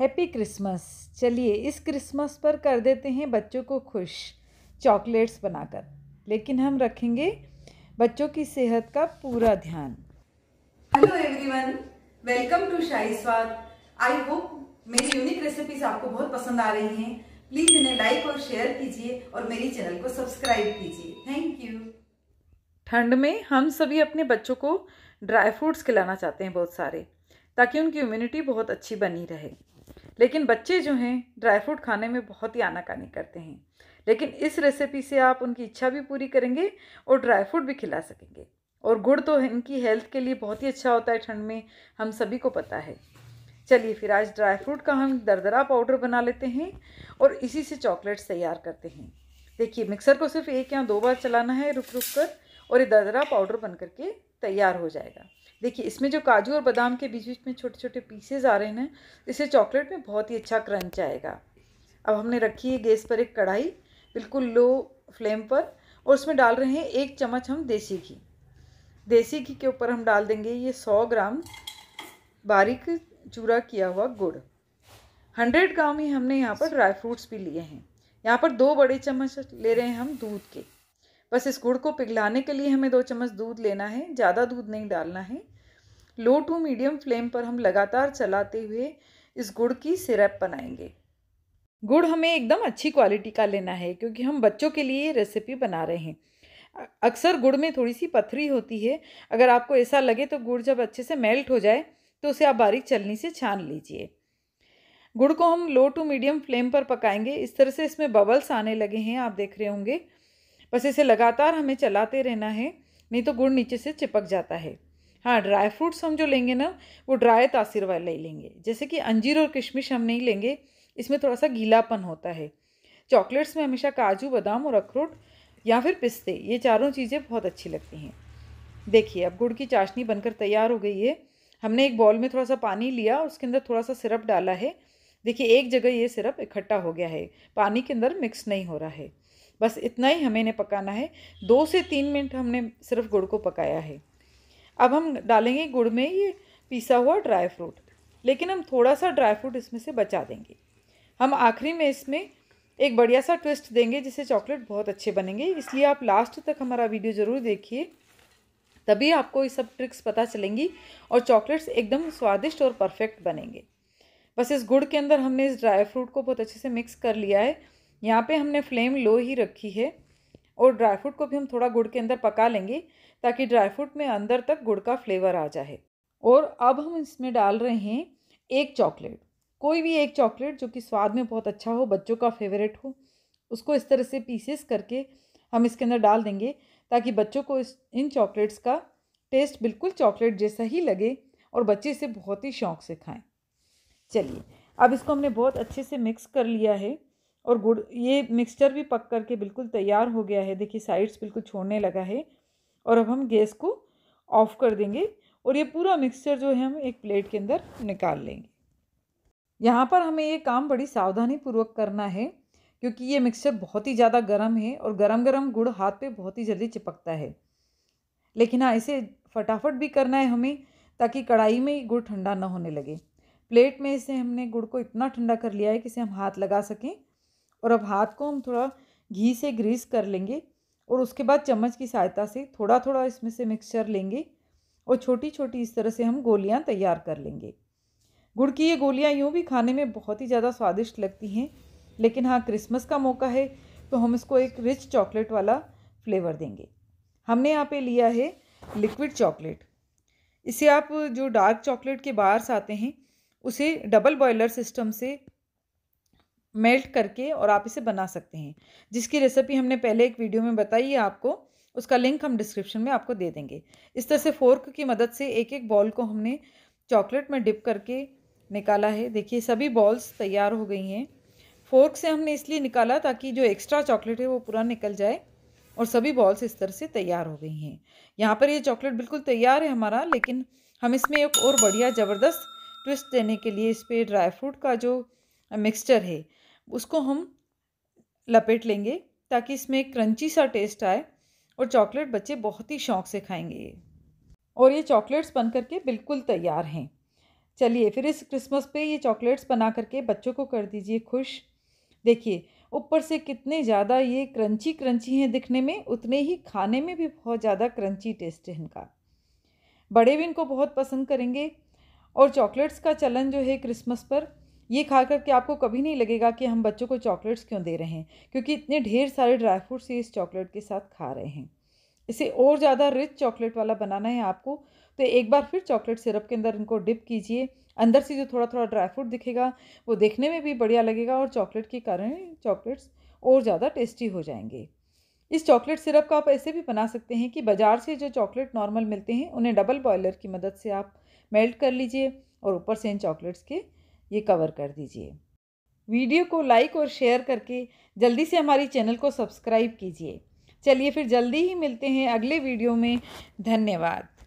happy Christmas चलिए इस Christmas पर कर देते हैं बच्चों को खुश चॉकलेट्स बनाकर लेकिन हम रखेंगे बच्चों की सेहत का पूरा ध्यान hello everyone welcome to Shahi Swad I hope मेरी यूनिक रेसिपीज आपको बहुत पसंद आ रही हैं प्लीज इन्हें लाइक और शेयर कीजिए और मेरी चैनल को सब्सक्राइब कीजिए थैंक यू ठंड में हम सभी अपने बच्चों को ड्राई फ्रूट्स खिलाना चाहते हैं बहुत सारे ताकि उनकी इम्यूनिटी बहुत अच्छी बनी रहे लेकिन बच्चे जो हैं ड्राई फ्रूट खाने में बहुत ही आनाकानी करते हैं लेकिन इस रेसिपी से आप उनकी इच्छा भी पूरी करेंगे और ड्राई फ्रूट भी खिला सकेंगे और गुड़ तो इनकी हेल्थ के लिए बहुत ही अच्छा होता है ठंड में हम सभी को पता है चलिए फिर आज ड्राई फ्रूट का हम दरदरा पाउडर बना लेते हैं और इसी से चॉकलेट्स तैयार करते हैं देखिए मिक्सर को सिर्फ एक या दो बार चलाना है रुक रुक कर और ये दरदरा पाउडर बन करके तैयार हो जाएगा देखिए इसमें जो काजू और बादाम के बीच बीच में छोटे छोटे पीसेज आ रहे हैं इससे चॉकलेट में बहुत ही अच्छा क्रंच आएगा अब हमने रखी है गैस पर एक कढ़ाई बिल्कुल लो फ्लेम पर और उसमें डाल रहे हैं एक चम्मच हम देसी घी देसी घी के ऊपर हम डाल देंगे ये सौ ग्राम बारीक चूरा किया हुआ गुड़ हंड्रेड ग्राम ही हमने यहाँ पर ड्राई फ्रूट्स भी लिए हैं यहाँ पर दो बड़े चम्मच ले रहे हैं हम दूध के बस इस गुड़ को पिघलाने के लिए हमें दो चम्मच दूध लेना है ज़्यादा दूध नहीं डालना है लो टू मीडियम फ्लेम पर हम लगातार चलाते हुए इस गुड़ की सिरप बनाएंगे गुड़ हमें एकदम अच्छी क्वालिटी का लेना है क्योंकि हम बच्चों के लिए रेसिपी बना रहे हैं अक्सर गुड़ में थोड़ी सी पथरी होती है अगर आपको ऐसा लगे तो गुड़ जब अच्छे से मेल्ट हो जाए तो उसे आप बारीक चलनी से छान लीजिए गुड़ को हम लो टू मीडियम फ्लेम पर पकाएंगे इस तरह से इसमें बबल्स आने लगे हैं आप देख रहे होंगे बस इसे लगातार हमें चलाते रहना है नहीं तो गुड़ नीचे से चिपक जाता है हाँ ड्राई फ्रूट्स हम जो लेंगे ना वो ड्राई तासीर वाले ही लेंगे जैसे कि अंजीर और किशमिश हम नहीं लेंगे इसमें थोड़ा सा गीलापन होता है चॉकलेट्स में हमेशा काजू बादाम और अखरोट या फिर पिस्ते ये चारों चीज़ें बहुत अच्छी लगती हैं देखिए अब गुड़ की चाशनी बनकर तैयार हो गई है हमने एक बॉल में थोड़ा सा पानी लिया और उसके अंदर थोड़ा सा सिरप डाला है देखिए एक जगह ये सिरप इकट्ठा हो गया है पानी के अंदर मिक्स नहीं हो रहा है बस इतना ही हमें ने पकाना है दो से तीन मिनट हमने सिर्फ गुड़ को पकाया है अब हम डालेंगे गुड़ में ये पिसा हुआ ड्राई फ्रूट लेकिन हम थोड़ा सा ड्राई फ्रूट इसमें से बचा देंगे हम आखिरी में इसमें एक बढ़िया सा ट्विस्ट देंगे जिससे चॉकलेट बहुत अच्छे बनेंगे इसलिए आप लास्ट तक हमारा वीडियो ज़रूर देखिए तभी आपको ये सब ट्रिक्स पता चलेंगी और चॉकलेट्स एकदम स्वादिष्ट और परफेक्ट बनेंगे बस इस गुड़ के अंदर हमने इस ड्राई फ्रूट को बहुत अच्छे से मिक्स कर लिया है यहाँ पे हमने फ्लेम लो ही रखी है और ड्राई फ्रूट को भी हम थोड़ा गुड़ के अंदर पका लेंगे ताकि ड्राई फ्रूट में अंदर तक गुड़ का फ्लेवर आ जाए और अब हम इसमें डाल रहे हैं एक चॉकलेट कोई भी एक चॉकलेट जो कि स्वाद में बहुत अच्छा हो बच्चों का फेवरेट हो उसको इस तरह से पीसेस करके हम इसके अंदर डाल देंगे ताकि बच्चों को इस इन चॉकलेट्स का टेस्ट बिल्कुल चॉकलेट जैसा ही लगे और बच्चे इसे बहुत ही शौक से खाएं चलिए अब इसको हमने बहुत अच्छे से मिक्स कर लिया है और गुड़ ये मिक्सचर भी पक करके बिल्कुल तैयार हो गया है देखिए साइड्स बिल्कुल छोड़ने लगा है और अब हम गैस को ऑफ़ कर देंगे और ये पूरा मिक्सचर जो है हम एक प्लेट के अंदर निकाल लेंगे यहाँ पर हमें ये काम बड़ी सावधानी पूर्वक करना है क्योंकि ये मिक्सचर बहुत ही ज़्यादा गर्म है और गर्म गर्म गुड़ हाथ पे बहुत ही जल्दी चिपकता है लेकिन हाँ इसे फटाफट भी करना है हमें ताकि कढ़ाई में गुड़ ठंडा ना होने लगे प्लेट में इसे हमने गुड़ को इतना ठंडा कर लिया है कि इसे हम हाथ लगा सकें और अब हाथ को हम थोड़ा घी से ग्रीस कर लेंगे और उसके बाद चम्मच की सहायता से थोड़ा थोड़ा इसमें से मिक्सचर लेंगे और छोटी छोटी इस तरह से हम गोलियाँ तैयार कर लेंगे गुड़ की ये गोलियाँ यूँ भी खाने में बहुत ही ज़्यादा स्वादिष्ट लगती हैं लेकिन हाँ क्रिसमस का मौका है तो हम इसको एक रिच चॉकलेट वाला फ्लेवर देंगे हमने यहाँ पे लिया है लिक्विड चॉकलेट इसे आप जो डार्क चॉकलेट के बार्स आते हैं उसे डबल बॉयलर सिस्टम से मेल्ट करके और आप इसे बना सकते हैं जिसकी रेसिपी हमने पहले एक वीडियो में बताई है आपको उसका लिंक हम डिस्क्रिप्शन में आपको दे देंगे इस तरह से फोर्क की मदद से एक एक बॉल को हमने चॉकलेट में डिप करके निकाला है देखिए सभी बॉल्स तैयार हो गई हैं फोर्क से हमने इसलिए निकाला ताकि जो एक्स्ट्रा चॉकलेट है वो पूरा निकल जाए और सभी बॉल्स इस तरह से तैयार हो गई हैं यहाँ पर ये चॉकलेट बिल्कुल तैयार है हमारा लेकिन हम इसमें एक और बढ़िया ज़बरदस्त ट्विस्ट देने के लिए इस पर ड्राई फ्रूट का जो मिक्सचर है उसको हम लपेट लेंगे ताकि इसमें क्रंची सा टेस्ट आए और चॉकलेट बच्चे बहुत ही शौक से खाएंगे ये और ये चॉकलेट्स बन करके बिल्कुल तैयार हैं चलिए फिर इस क्रिसमस पे ये चॉकलेट्स बना करके बच्चों को कर दीजिए खुश देखिए ऊपर से कितने ज़्यादा ये क्रंची क्रंची हैं दिखने में उतने ही खाने में भी बहुत ज़्यादा क्रंची टेस्ट है इनका बड़े भी इनको बहुत पसंद करेंगे और चॉकलेट्स का चलन जो है क्रिसमस पर ये खा करके आपको कभी नहीं लगेगा कि हम बच्चों को चॉकलेट्स क्यों दे रहे हैं क्योंकि इतने ढेर सारे ड्राई फ्रूट्स ये इस चॉकलेट के साथ खा रहे हैं इसे और ज़्यादा रिच चॉकलेट वाला बनाना है आपको तो एक बार फिर चॉकलेट सिरप के अंदर इनको डिप कीजिए अंदर से जो थोड़ा थोड़ा ड्राई फ्रूट दिखेगा वो देखने में भी बढ़िया लगेगा और चॉकलेट के कारण चॉकलेट्स और ज़्यादा टेस्टी हो जाएंगे इस चॉकलेट सिरप का आप ऐसे भी बना सकते हैं कि बाज़ार से जो चॉकलेट नॉर्मल मिलते हैं उन्हें डबल बॉयलर की मदद से आप मेल्ट कर लीजिए और ऊपर से इन चॉकलेट्स के ये कवर कर दीजिए वीडियो को लाइक और शेयर करके जल्दी से हमारी चैनल को सब्सक्राइब कीजिए चलिए फिर जल्दी ही मिलते हैं अगले वीडियो में धन्यवाद